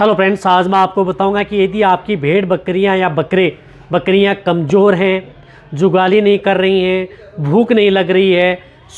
hello friends आज मैं आपको बताऊंगा कि यदि आपकी भेड़ बकरियां या बकरे बकरियां कमज़ोर हैं जुगाली नहीं कर रही हैं भूख नहीं लग रही है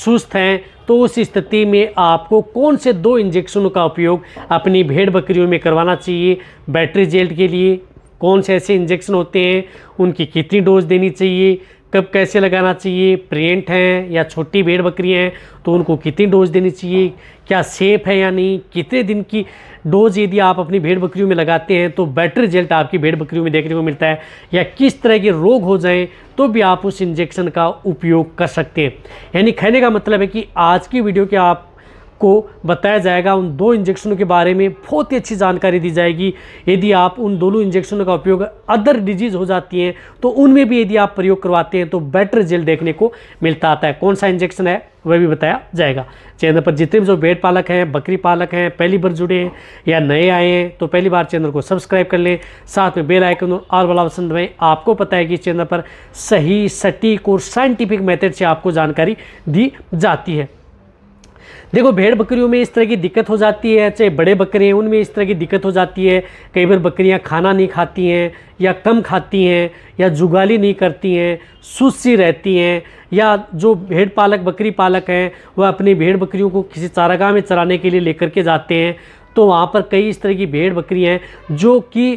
सुस्त हैं तो उस स्थिति में आपको कौन से दो इंजेक्शनों का उपयोग अपनी भेड़ बकरियों में करवाना चाहिए बैटरी जेल्ट के लिए कौन से ऐसे इंजेक्शन होते हैं उनकी कितनी डोज देनी चाहिए कब कैसे लगाना चाहिए प्रेंट हैं या छोटी भेड़ बकरी हैं तो उनको कितनी डोज देनी चाहिए क्या सेफ है या नहीं कितने दिन की डोज यदि आप अपनी भेड़ बकरियों में लगाते हैं तो बेटर रिजल्ट आपकी भेड़ बकरियों में देखने को मिलता है या किस तरह के रोग हो जाएं तो भी आप उस इंजेक्शन का उपयोग कर सकते हैं यानी कहने का मतलब है कि आज की वीडियो के आप आपको बताया जाएगा उन दो इंजेक्शनों के बारे में बहुत ही अच्छी जानकारी दी जाएगी यदि आप उन दोनों इंजेक्शनों का उपयोग अदर डिजीज़ हो जाती हैं तो उनमें भी यदि आप प्रयोग करवाते हैं तो बेटर रिजल्ट देखने को मिलता आता है कौन सा इंजेक्शन है वह भी बताया जाएगा चैनल पर जितने भी जो भेड़ पालक हैं बकरी पालक हैं पहली बार जुड़े हैं या नए आए हैं तो पहली बार चैनल को सब्सक्राइब कर लें साथ में बेल आइकन और वाला ऑप्शन दबाएं आपको पता है कि इस चैनल पर सही सटीक और साइंटिफिक मेथड से आपको जानकारी दी जाती है देखो भेड़ बकरियों में इस तरह की दिक्कत हो जाती है चाहे बड़े बकरे हैं उनमें इस तरह की दिक्कत हो जाती है कई बार बकरियां खाना नहीं खाती हैं या कम खाती हैं या जुगाली नहीं करती हैं सुस्सी रहती हैं या जो भेड़ पालक बकरी पालक हैं वह अपनी भेड़ बकरियों को किसी चारागाह में चराने के लिए लेकर के जाते हैं तो वहाँ पर कई इस तरह की भेड़ बकरियाँ हैं जो कि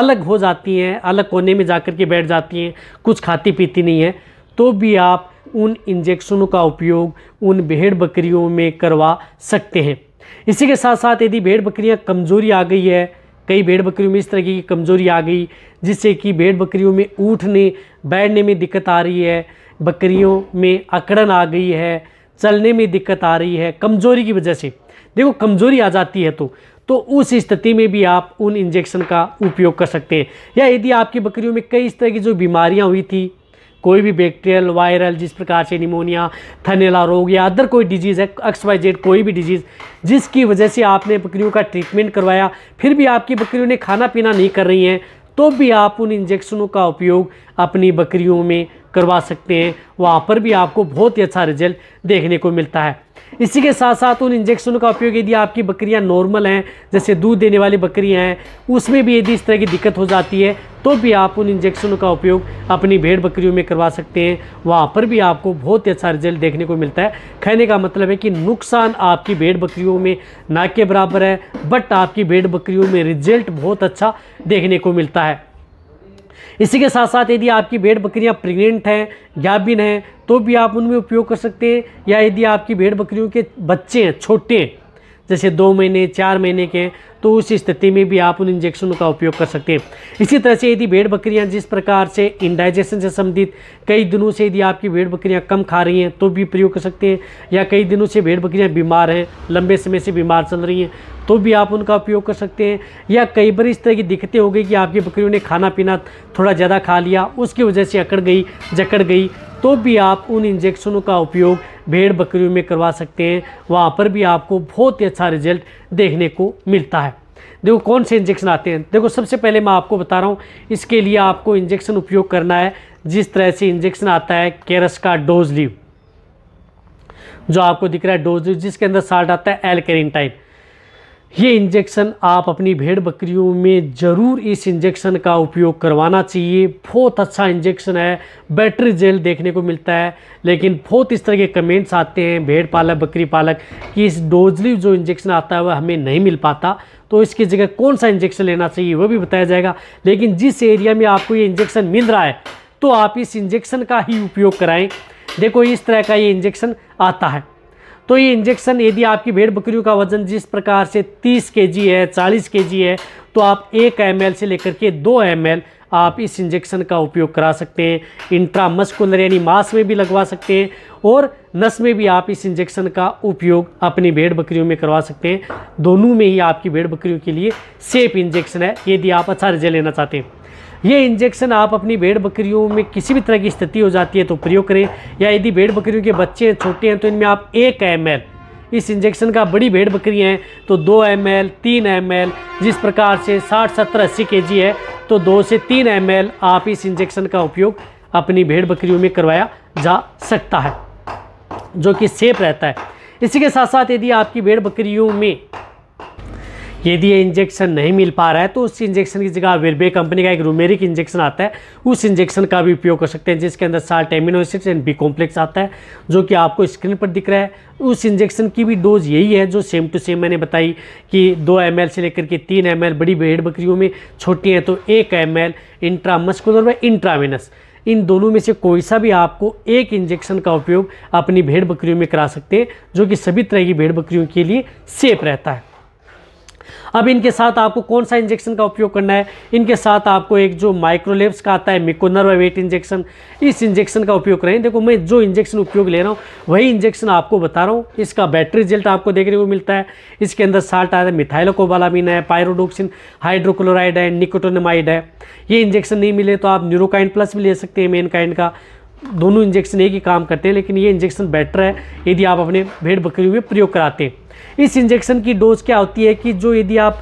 अलग हो जाती हैं अलग कोने में जा कर के बैठ जाती हैं कुछ खाती पीती नहीं है तो भी आप उन इंजेक्शनों का उपयोग उन भेड़ बकरियों में करवा सकते हैं इसी के साथ साथ यदि भेड़ बकरियाँ कमज़ोरी आ गई है कई भेड़ बकरियों में इस तरह की कमज़ोरी आ गई जिससे कि भेड़ बकरियों में उठने बैठने में दिक्कत आ रही है बकरियों में अकड़न आ गई है चलने में दिक्कत आ रही है कमज़ोरी की वजह से देखो कमज़ोरी आ जाती है तो तो उस स्थिति में भी आप उन इंजेक्शन का उपयोग कर सकते हैं या यदि आपकी बकरियों में कई इस तरह की जो बीमारियां हुई थी कोई भी बैक्टीरियल वायरल जिस प्रकार से निमोनिया थनेला रोग या अदर कोई डिजीज़ है एक्स वाई जेड कोई भी डिजीज़ जिसकी वजह से आपने बकरियों का ट्रीटमेंट करवाया फिर भी आपकी बकरियों ने खाना पीना नहीं कर रही हैं तो भी आप उन इंजेक्शनों का उपयोग अपनी बकरियों में करवा सकते हैं वहाँ पर भी आपको बहुत ही अच्छा रिजल्ट देखने को मिलता है इसी के साथ साथ उन इंजेक्शनों का उपयोग यदि आपकी बकरियाँ नॉर्मल हैं जैसे दूध देने वाली बकरियाँ हैं उसमें भी यदि इस तरह की दिक्कत हो जाती है तो भी आप उन इंजेक्शनों का उपयोग अपनी भेड़ बकरियों में करवा सकते हैं वहाँ पर भी आपको बहुत ही अच्छा रिजल्ट देखने को मिलता है कहने का मतलब है कि नुकसान आपकी भेड़ बकरियों में ना के बराबर है बट आपकी भेड़ बकरियों में रिजल्ट बहुत अच्छा देखने को मिलता है इसी के साथ साथ यदि आपकी भेड़ बकरियाँ प्रेग्नेंट हैं गाभिन हैं तो भी आप उनमें उपयोग कर सकते हैं या यदि आपकी भेड़ बकरियों के बच्चे हैं छोटे हैं जैसे दो महीने चार महीने के तो उस स्थिति में भी आप उन इंजेक्शनों का उपयोग कर सकते हैं इसी तरह से यदि भेड़ बकरियां जिस प्रकार से इंडाइजेशन से संबंधित कई दिनों से यदि आपकी भेड़ बकरियां कम खा रही हैं तो भी प्रयोग कर सकते हैं या कई दिनों से भेड़ बकरियां बीमार हैं लंबे समय से बीमार चल रही हैं तो भी आप उनका उपयोग कर सकते हैं या कई बार इस तरह की दिक्कतें हो गई कि आपकी बकरियों ने खाना पीना थोड़ा ज़्यादा खा लिया उसकी वजह से अकड़ गई जकड़ गई तो भी आप उन इंजेक्शनों का उपयोग भेड़ बकरियों में करवा सकते हैं वहाँ पर भी आपको बहुत ही अच्छा रिजल्ट देखने को मिलता है देखो कौन से इंजेक्शन आते हैं देखो सबसे पहले मैं आपको बता रहा हूँ इसके लिए आपको इंजेक्शन उपयोग करना है जिस तरह से इंजेक्शन आता है केरस का डोज लीव जो आपको दिख रहा है डोज लीव जिसके अंदर साल्ट आता है एल टाइप ये इंजेक्शन आप अपनी भेड़ बकरियों में ज़रूर इस इंजेक्शन का उपयोग करवाना चाहिए बहुत अच्छा इंजेक्शन है बैटरी जेल देखने को मिलता है लेकिन बहुत इस तरह के कमेंट्स आते हैं भेड़ पालक बकरी पालक कि इस डोजली जो इंजेक्शन आता है वह हमें नहीं मिल पाता तो इसकी जगह कौन सा इंजेक्शन लेना चाहिए वह भी बताया जाएगा लेकिन जिस एरिया में आपको ये इंजेक्शन मिल रहा है तो आप इस इंजेक्शन का ही उपयोग कराएँ देखो इस तरह का ये इंजेक्शन आता है तो ये इंजेक्शन यदि आपकी भेड़ बकरियों का वजन जिस प्रकार से 30 के है 40 के है तो आप एक एम से लेकर के दो एम आप इस इंजेक्शन का उपयोग करा सकते हैं इंट्रामस्कुलर यानी मांस में भी लगवा सकते हैं और नस में भी आप इस इंजेक्शन का उपयोग अपनी भेड़ बकरियों में करवा सकते हैं दोनों में ही आपकी भेड़ बकरियों के लिए सेफ इंजेक्शन है यदि आप अच्छा रिजल्ट लेना चाहते हैं ये इंजेक्शन आप अपनी भेड़ बकरियों में किसी भी तरह की स्थिति हो जाती है तो प्रयोग करें या यदि भेड़ बकरियों के बच्चे हैं छोटे हैं तो इनमें आप एक एम इस इंजेक्शन का बड़ी भेड़ बकरी है तो दो एम एल तीन एम एल जिस प्रकार से साठ सत्तर अस्सी के जी है तो दो से तीन एम एल आप इस इंजेक्शन का उपयोग अपनी भेड़ बकरियों में करवाया जा सकता है जो कि सेफ रहता है इसी के साथ साथ यदि आपकी भेड़ बकरियों में यदि ये इंजेक्शन नहीं मिल पा रहा है तो उस इंजेक्शन की जगह वेरबे कंपनी का एक रूमेरिक इंजेक्शन आता है उस इंजेक्शन का भी उपयोग कर सकते हैं जिसके अंदर salt amino acids and B complex आता है जो कि आपको स्क्रीन पर दिख रहा है उस इंजेक्शन की भी डोज यही है जो सेम टू सेम मैंने बताई कि दो एम से लेकर के तीन एम बड़ी भेड़ बकरियों में छोटी हैं तो एक एम एल इंट्रामस्कुलर व इंट्रावेनस इन दोनों में से कोई सा भी आपको एक इंजेक्शन का उपयोग अपनी भेड़ बकरियों में करा सकते हैं जो कि सभी तरह की भेड़ बकरियों के लिए सेफ रहता है अब इनके साथ आपको कौन सा इंजेक्शन का उपयोग करना है इनके साथ आपको एक जो माइक्रोलेब्स का आता है वेट इंजेक्शन इस इंजेक्शन का उपयोग करें देखो मैं जो इंजेक्शन उपयोग ले रहा हूँ वही इंजेक्शन आपको बता रहा हूँ इसका बैटरी रिजल्ट आपको देखने को मिलता है इसके अंदर साल्ट आता है मिथाइलोकोबालामिन है पायरोडोक्सिन हाइड्रोक्लोराइड है निकोटोनमाइड है ये इंजेक्शन नहीं मिले तो आप न्यूरोकाइन प्लस भी ले सकते हैं मेन का दोनों इंजेक्शन एक ही काम करते हैं लेकिन ये इंजेक्शन बेटर है यदि आप अपने भेड़ बकरियों में प्रयोग कराते हैं इस इंजेक्शन की डोज क्या होती है कि जो यदि आप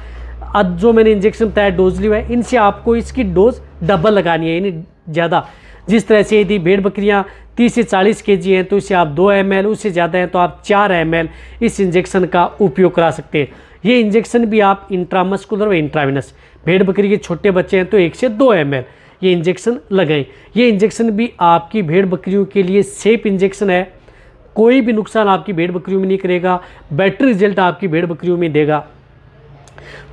अब जो मैंने इंजेक्शन बताया डोज लिया है इनसे आपको इसकी डोज डबल लगानी है यानी ज़्यादा जिस तरह से यदि भेड़ बकरियाँ तीस से चालीस के जी हैं तो इसे आप दो एम उससे ज़्यादा हैं तो आप चार एम इस इंजेक्शन का उपयोग करा सकते हैं ये इंजेक्शन भी आप इंट्रामस्कुलर व इंट्राविनस भेड़ बकरी के छोटे बच्चे हैं तो एक से दो एम ये इंजेक्शन लगाएं ये इंजेक्शन भी आपकी भेड़ बकरियों के लिए सेफ इंजेक्शन है कोई भी नुकसान आपकी भेड़ बकरियों में नहीं करेगा बेटर रिजल्ट आपकी भेड़ बकरियों में देगा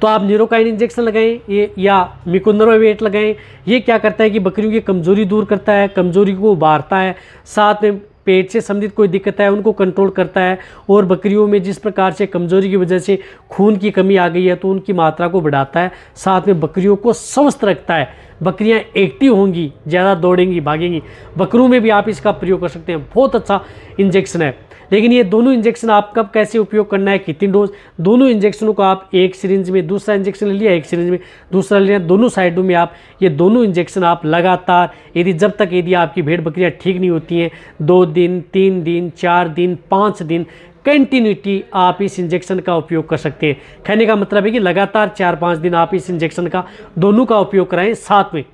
तो आप न्यूरोकाइन इंजेक्शन लगाएं ये या मिकुंदरोवेट लगाएं ये क्या करता है कि बकरियों की कमज़ोरी दूर करता है कमज़ोरी को उभारता है साथ में पेट से संबंधित कोई दिक्कत है उनको कंट्रोल करता है और बकरियों में जिस प्रकार से कमज़ोरी की वजह से खून की कमी आ गई है तो उनकी मात्रा को बढ़ाता है साथ में बकरियों को स्वस्थ रखता है बकरियां एक्टिव होंगी ज़्यादा दौड़ेंगी भागेंगी बकरों में भी आप इसका प्रयोग कर सकते हैं बहुत अच्छा इंजेक्शन है लेकिन ये दोनों इंजेक्शन आप कब कैसे उपयोग करना है कितनी डोज दोनों इंजेक्शनों को आप एक सिरिंज में दूसरा इंजेक्शन ले लिया एक सिरिंज में दूसरा ले लिया दोनों साइडों में आप ये दोनों इंजेक्शन आप लगातार यदि जब तक यदि आपकी भेड़ बकरियाँ ठीक नहीं होती हैं दो दिन तीन दिन चार दिन पाँच दिन कंटिन्यूटी आप इस इंजेक्शन का उपयोग कर सकते हैं कहने का मतलब है कि लगातार चार पाँच दिन आप इस इंजेक्शन का दोनों का उपयोग कराएं साथ में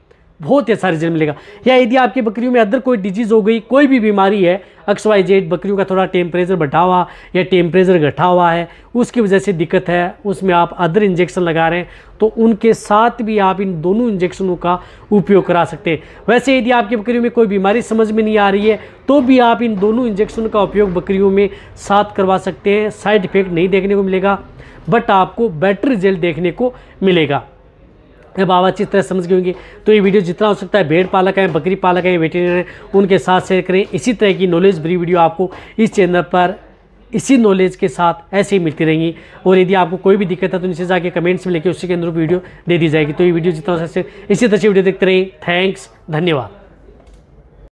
बहुत ही अच्छा रिजल्ट मिलेगा या यदि आपकी बकरियों में अदर कोई डिजीज़ हो गई कोई भी बीमारी है अक्स वाई जेड बकरियों का थोड़ा टेम्परेचर बढ़ा हुआ या टेम्परेचर घटा हुआ है उसकी वजह से दिक्कत है उसमें आप अदर इंजेक्शन लगा रहे हैं तो उनके साथ भी आप इन दोनों इंजेक्शनों का उपयोग करा सकते हैं वैसे यदि आपकी बकरियों में कोई बीमारी समझ में नहीं आ रही है तो भी आप इन दोनों इंजेक्शन का उपयोग बकरियों में साथ करवा सकते हैं साइड इफेक्ट नहीं देखने को मिलेगा बट आपको बेटर रिजल्ट देखने को मिलेगा बाबा अच्छी तरह समझ गए होंगे तो ये वीडियो जितना हो सकता है भेड़ पालक हैं बकरी पालक हैं वेटेरिनर हैं उनके साथ शेयर करें इसी तरह की नॉलेज भरी वीडियो आपको इस चैनल पर इसी नॉलेज के साथ ऐसे ही मिलती रहेंगी और यदि आपको कोई भी दिक्कत है तो नीचे जाके कमेंट्स में लेके उसी के अंदर वीडियो दे दी जाएगी तो ये वीडियो जितना हो सकता है इसी तरह से वीडियो देखते रहें थैंक्स धन्यवाद